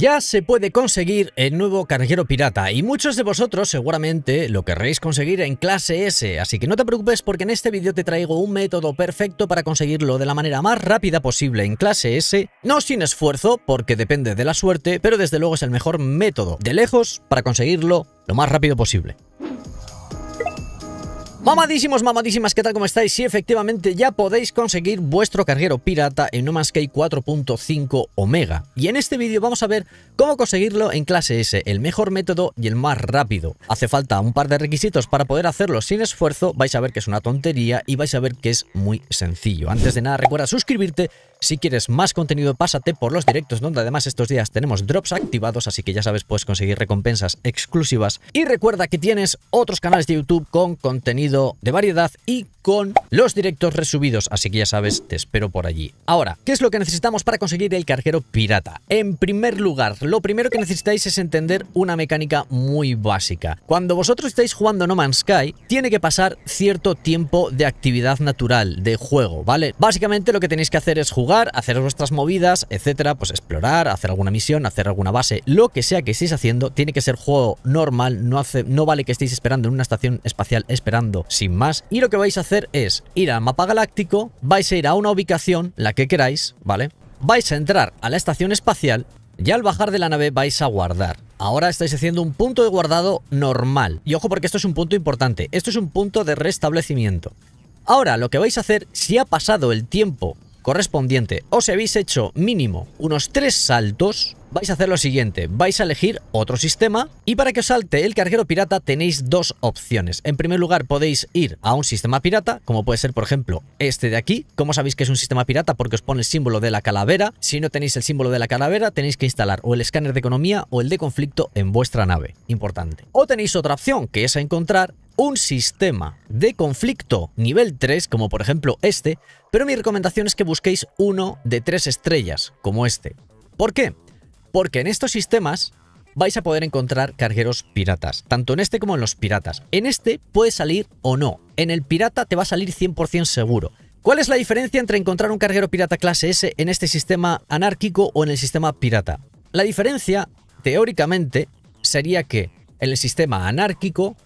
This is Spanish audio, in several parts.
Ya se puede conseguir el nuevo carguero pirata y muchos de vosotros seguramente lo querréis conseguir en clase S, así que no te preocupes porque en este vídeo te traigo un método perfecto para conseguirlo de la manera más rápida posible en clase S, no sin esfuerzo porque depende de la suerte, pero desde luego es el mejor método de lejos para conseguirlo lo más rápido posible. Mamadísimos, mamadísimas, ¿qué tal? ¿Cómo estáis? Si efectivamente, ya podéis conseguir vuestro carguero pirata en No Man's 4.5 Omega. Y en este vídeo vamos a ver cómo conseguirlo en clase S, el mejor método y el más rápido. Hace falta un par de requisitos para poder hacerlo sin esfuerzo, vais a ver que es una tontería y vais a ver que es muy sencillo. Antes de nada, recuerda suscribirte si quieres más contenido, pásate por los directos, donde además estos días tenemos drops activados, así que ya sabes, puedes conseguir recompensas exclusivas. Y recuerda que tienes otros canales de YouTube con contenido de variedad y con los directos resubidos, así que ya sabes, te espero por allí. Ahora, ¿qué es lo que necesitamos para conseguir el carguero pirata? En primer lugar, lo primero que necesitáis es entender una mecánica muy básica. Cuando vosotros estáis jugando No Man's Sky, tiene que pasar cierto tiempo de actividad natural, de juego, ¿vale? Básicamente lo que tenéis que hacer es jugar hacer vuestras movidas, etcétera, pues explorar, hacer alguna misión, hacer alguna base, lo que sea que estéis haciendo, tiene que ser juego normal, no, hace, no vale que estéis esperando en una estación espacial esperando sin más. Y lo que vais a hacer es ir al mapa galáctico, vais a ir a una ubicación, la que queráis, ¿vale? Vais a entrar a la estación espacial y al bajar de la nave vais a guardar. Ahora estáis haciendo un punto de guardado normal. Y ojo porque esto es un punto importante, esto es un punto de restablecimiento. Ahora lo que vais a hacer, si ha pasado el tiempo correspondiente o si habéis hecho mínimo unos tres saltos, vais a hacer lo siguiente, vais a elegir otro sistema y para que os salte el carguero pirata tenéis dos opciones. En primer lugar podéis ir a un sistema pirata, como puede ser por ejemplo este de aquí. como sabéis que es un sistema pirata? Porque os pone el símbolo de la calavera. Si no tenéis el símbolo de la calavera tenéis que instalar o el escáner de economía o el de conflicto en vuestra nave. Importante. O tenéis otra opción que es encontrar un sistema de conflicto nivel 3, como por ejemplo este, pero mi recomendación es que busquéis uno de tres estrellas, como este. ¿Por qué? Porque en estos sistemas vais a poder encontrar cargueros piratas, tanto en este como en los piratas. En este puede salir o no, en el pirata te va a salir 100% seguro. ¿Cuál es la diferencia entre encontrar un carguero pirata clase S en este sistema anárquico o en el sistema pirata? La diferencia, teóricamente, sería que en el sistema anárquico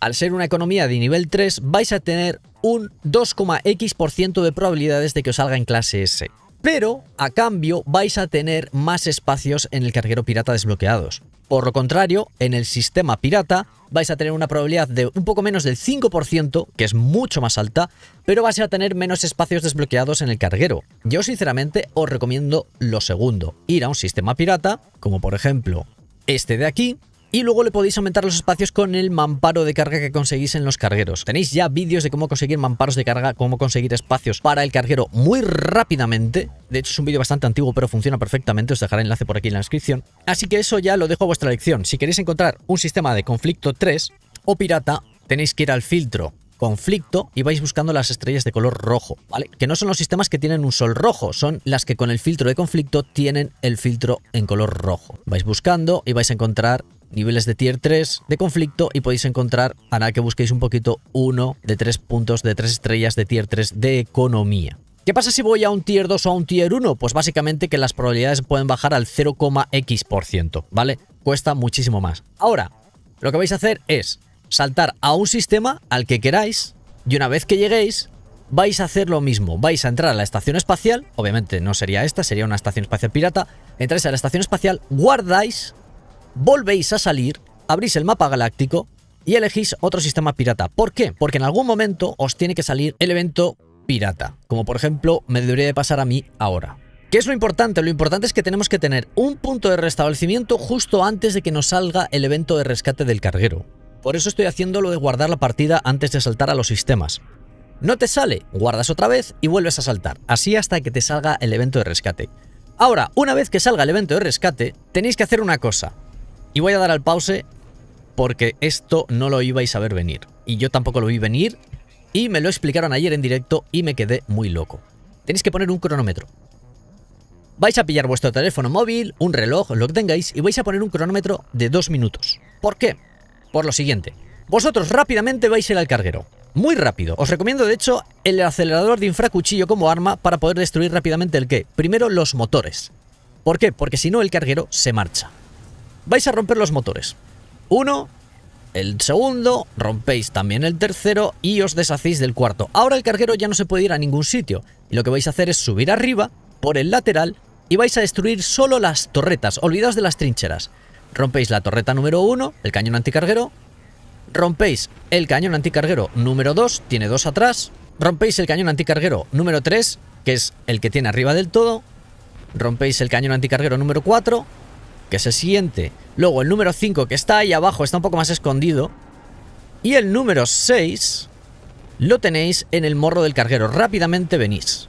al ser una economía de nivel 3, vais a tener un 2,x% de probabilidades de que os salga en clase S. Pero, a cambio, vais a tener más espacios en el carguero pirata desbloqueados. Por lo contrario, en el sistema pirata vais a tener una probabilidad de un poco menos del 5%, que es mucho más alta, pero vais a tener menos espacios desbloqueados en el carguero. Yo sinceramente os recomiendo lo segundo, ir a un sistema pirata, como por ejemplo este de aquí, y luego le podéis aumentar los espacios con el mamparo de carga que conseguís en los cargueros. Tenéis ya vídeos de cómo conseguir mamparos de carga, cómo conseguir espacios para el carguero muy rápidamente. De hecho es un vídeo bastante antiguo pero funciona perfectamente, os dejaré el enlace por aquí en la descripción. Así que eso ya lo dejo a vuestra elección. Si queréis encontrar un sistema de conflicto 3 o pirata, tenéis que ir al filtro conflicto y vais buscando las estrellas de color rojo, ¿vale? Que no son los sistemas que tienen un sol rojo, son las que con el filtro de conflicto tienen el filtro en color rojo. Vais buscando y vais a encontrar niveles de tier 3 de conflicto y podéis encontrar, para que busquéis un poquito, uno de tres puntos de tres estrellas de tier 3 de economía. ¿Qué pasa si voy a un tier 2 o a un tier 1? Pues básicamente que las probabilidades pueden bajar al 0,x%, ¿vale? Cuesta muchísimo más. Ahora, lo que vais a hacer es saltar a un sistema al que queráis y una vez que lleguéis vais a hacer lo mismo. Vais a entrar a la estación espacial, obviamente no sería esta, sería una estación espacial pirata. Entráis a la estación espacial, guardáis volvéis a salir, abrís el mapa galáctico y elegís otro sistema pirata. ¿Por qué? Porque en algún momento os tiene que salir el evento pirata, como por ejemplo me debería de pasar a mí ahora. ¿Qué es lo importante? Lo importante es que tenemos que tener un punto de restablecimiento justo antes de que nos salga el evento de rescate del carguero. Por eso estoy haciendo lo de guardar la partida antes de saltar a los sistemas. No te sale, guardas otra vez y vuelves a saltar, así hasta que te salga el evento de rescate. Ahora, una vez que salga el evento de rescate, tenéis que hacer una cosa. Y voy a dar al pause porque esto no lo ibais a ver venir. Y yo tampoco lo vi venir y me lo explicaron ayer en directo y me quedé muy loco. Tenéis que poner un cronómetro. Vais a pillar vuestro teléfono móvil, un reloj, lo que tengáis, y vais a poner un cronómetro de dos minutos. ¿Por qué? Por lo siguiente. Vosotros rápidamente vais a ir al carguero. Muy rápido. Os recomiendo, de hecho, el acelerador de infracuchillo como arma para poder destruir rápidamente el qué. Primero los motores. ¿Por qué? Porque si no el carguero se marcha vais a romper los motores. Uno, el segundo, rompéis también el tercero y os deshacéis del cuarto. Ahora el carguero ya no se puede ir a ningún sitio y lo que vais a hacer es subir arriba por el lateral y vais a destruir solo las torretas, olvidaos de las trincheras. Rompéis la torreta número uno el cañón anticarguero, rompéis el cañón anticarguero número 2, tiene dos atrás, rompéis el cañón anticarguero número 3, que es el que tiene arriba del todo, rompéis el cañón anticarguero número 4, que se siente. Luego el número 5 que está ahí abajo, está un poco más escondido. Y el número 6 lo tenéis en el morro del carguero. Rápidamente venís.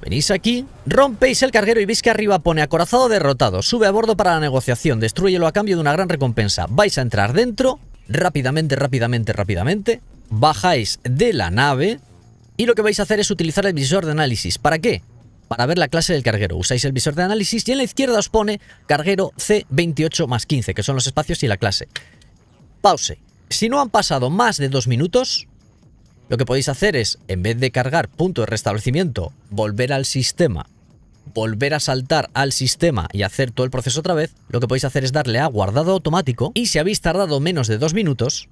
Venís aquí, rompéis el carguero y veis que arriba pone acorazado derrotado, sube a bordo para la negociación, destruyelo a cambio de una gran recompensa. Vais a entrar dentro, rápidamente, rápidamente, rápidamente, bajáis de la nave y lo que vais a hacer es utilizar el visor de análisis. ¿Para qué? para ver la clase del carguero. Usáis el visor de análisis y en la izquierda os pone carguero C28 más 15, que son los espacios y la clase. Pause. Si no han pasado más de dos minutos, lo que podéis hacer es, en vez de cargar punto de restablecimiento, volver al sistema, volver a saltar al sistema y hacer todo el proceso otra vez, lo que podéis hacer es darle a guardado automático y si habéis tardado menos de dos minutos,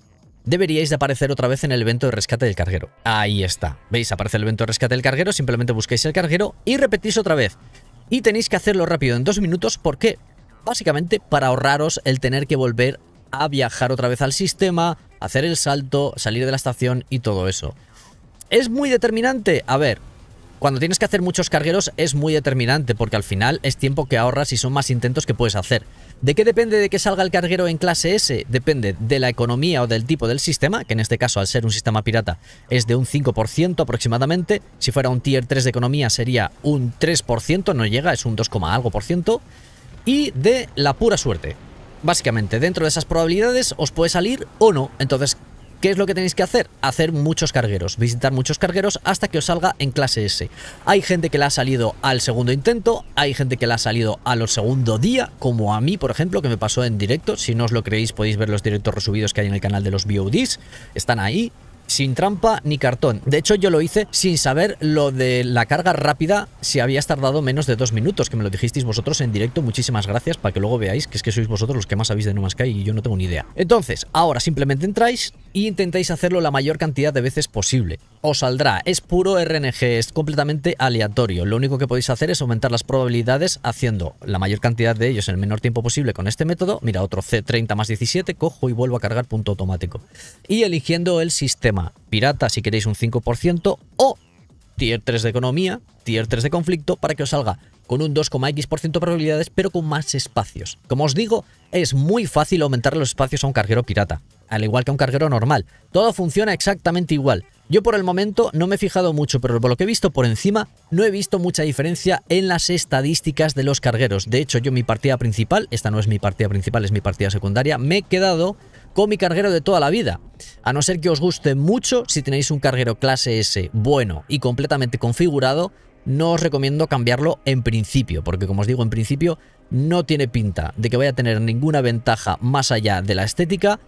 deberíais de aparecer otra vez en el evento de rescate del carguero. Ahí está. ¿Veis? Aparece el evento de rescate del carguero, simplemente busquéis el carguero y repetís otra vez. Y tenéis que hacerlo rápido, en dos minutos, ¿por qué? Básicamente para ahorraros el tener que volver a viajar otra vez al sistema, hacer el salto, salir de la estación y todo eso. ¿Es muy determinante? A ver, cuando tienes que hacer muchos cargueros es muy determinante porque al final es tiempo que ahorras y son más intentos que puedes hacer. ¿De qué depende de que salga el carguero en clase S? Depende de la economía o del tipo del sistema, que en este caso al ser un sistema pirata es de un 5% aproximadamente. Si fuera un tier 3 de economía sería un 3%, no llega, es un 2, algo por ciento. Y de la pura suerte. Básicamente, dentro de esas probabilidades os puede salir o no. Entonces, ¿Qué es lo que tenéis que hacer? Hacer muchos cargueros, visitar muchos cargueros hasta que os salga en clase S. Hay gente que la ha salido al segundo intento, hay gente que la ha salido al segundo día, como a mí, por ejemplo, que me pasó en directo. Si no os lo creéis, podéis ver los directos resubidos que hay en el canal de los VODs. Están ahí, sin trampa ni cartón. De hecho, yo lo hice sin saber lo de la carga rápida, si habías tardado menos de dos minutos, que me lo dijisteis vosotros en directo. Muchísimas gracias para que luego veáis que es que sois vosotros los que más sabéis de No Man's Sky y yo no tengo ni idea. Entonces, ahora simplemente entráis, e intentéis hacerlo la mayor cantidad de veces posible. Os saldrá, es puro RNG, es completamente aleatorio. Lo único que podéis hacer es aumentar las probabilidades haciendo la mayor cantidad de ellos en el menor tiempo posible con este método. Mira, otro C30 más 17, cojo y vuelvo a cargar punto automático. Y eligiendo el sistema pirata si queréis un 5% o tier 3 de economía, tier 3 de conflicto, para que os salga con un 2,x% de probabilidades, pero con más espacios. Como os digo, es muy fácil aumentar los espacios a un carguero pirata al igual que un carguero normal. Todo funciona exactamente igual. Yo por el momento no me he fijado mucho, pero por lo que he visto por encima, no he visto mucha diferencia en las estadísticas de los cargueros. De hecho, yo mi partida principal, esta no es mi partida principal, es mi partida secundaria, me he quedado con mi carguero de toda la vida. A no ser que os guste mucho, si tenéis un carguero clase S bueno y completamente configurado, no os recomiendo cambiarlo en principio, porque como os digo, en principio no tiene pinta de que vaya a tener ninguna ventaja más allá de la estética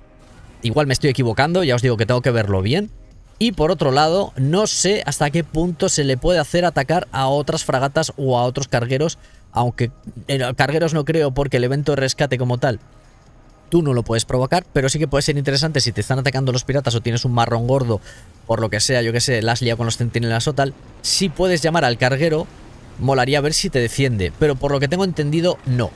igual me estoy equivocando, ya os digo que tengo que verlo bien. Y por otro lado, no sé hasta qué punto se le puede hacer atacar a otras fragatas o a otros cargueros, aunque eh, cargueros no creo porque el evento de rescate como tal tú no lo puedes provocar, pero sí que puede ser interesante si te están atacando los piratas o tienes un marrón gordo, por lo que sea, yo que sé, las lía con los centinelas o tal, si puedes llamar al carguero, molaría ver si te defiende, pero por lo que tengo entendido, no.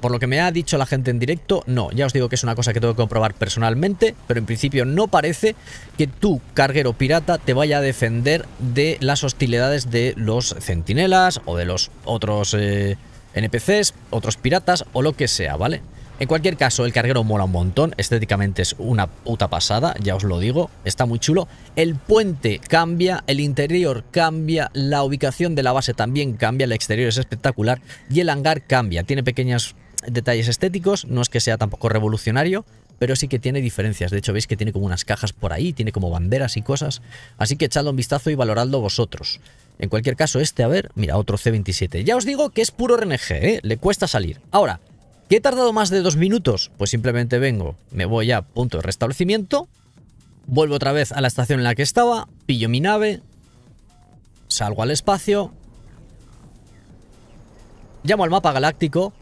Por lo que me ha dicho la gente en directo, no. Ya os digo que es una cosa que tengo que comprobar personalmente, pero en principio no parece que tu carguero pirata te vaya a defender de las hostilidades de los centinelas o de los otros eh, NPCs, otros piratas o lo que sea, ¿vale? En cualquier caso, el carguero mola un montón, estéticamente es una puta pasada, ya os lo digo, está muy chulo. El puente cambia, el interior cambia, la ubicación de la base también cambia, el exterior es espectacular y el hangar cambia, tiene pequeñas detalles estéticos, no es que sea tampoco revolucionario, pero sí que tiene diferencias. De hecho, veis que tiene como unas cajas por ahí, tiene como banderas y cosas. Así que echadle un vistazo y valoradlo vosotros. En cualquier caso, este, a ver, mira, otro C27. Ya os digo que es puro RNG, ¿eh? le cuesta salir. Ahora, ¿que he tardado más de dos minutos? Pues simplemente vengo, me voy a punto de restablecimiento, vuelvo otra vez a la estación en la que estaba, pillo mi nave, salgo al espacio, llamo al mapa galáctico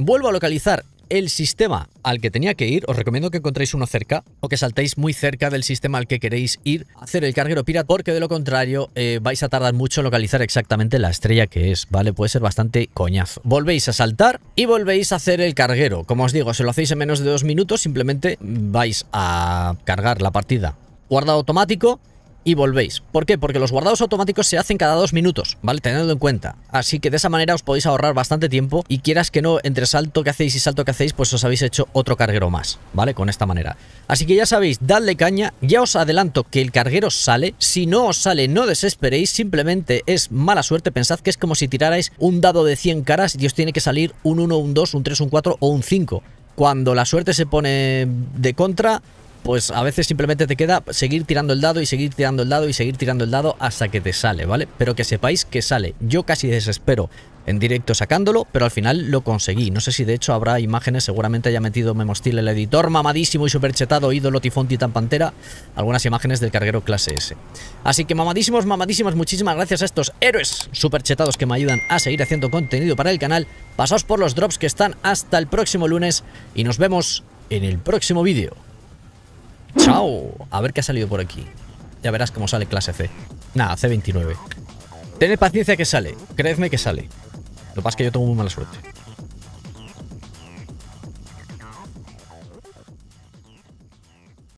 Vuelvo a localizar el sistema al que tenía que ir, os recomiendo que encontréis uno cerca o que saltéis muy cerca del sistema al que queréis ir a hacer el carguero pirata porque de lo contrario eh, vais a tardar mucho en localizar exactamente la estrella que es, ¿vale? Puede ser bastante coñazo. Volvéis a saltar y volvéis a hacer el carguero. Como os digo, si lo hacéis en menos de dos minutos, simplemente vais a cargar la partida. Guardado automático y volvéis. ¿Por qué? Porque los guardados automáticos se hacen cada dos minutos, ¿vale? teniendo en cuenta. Así que de esa manera os podéis ahorrar bastante tiempo y quieras que no, entre salto que hacéis y salto que hacéis, pues os habéis hecho otro carguero más, ¿vale? Con esta manera. Así que ya sabéis, dadle caña. Ya os adelanto que el carguero sale. Si no os sale, no desesperéis. Simplemente es mala suerte. Pensad que es como si tirarais un dado de 100 caras y os tiene que salir un 1, un 2, un 3, un 4 o un 5. Cuando la suerte se pone de contra, pues a veces simplemente te queda seguir tirando el dado y seguir tirando el dado y seguir tirando el dado hasta que te sale, ¿vale? Pero que sepáis que sale. Yo casi desespero en directo sacándolo, pero al final lo conseguí. No sé si de hecho habrá imágenes, seguramente haya metido Memostil el editor, mamadísimo y superchetado, ídolo tifón tan pantera, algunas imágenes del carguero clase S. Así que mamadísimos, mamadísimas, muchísimas gracias a estos héroes superchetados que me ayudan a seguir haciendo contenido para el canal. Pasaos por los drops que están hasta el próximo lunes y nos vemos en el próximo vídeo. ¡Chao! A ver qué ha salido por aquí. Ya verás cómo sale clase C. Nada, C29. Tened paciencia que sale. Creedme que sale. Lo que pasa es que yo tengo muy mala suerte.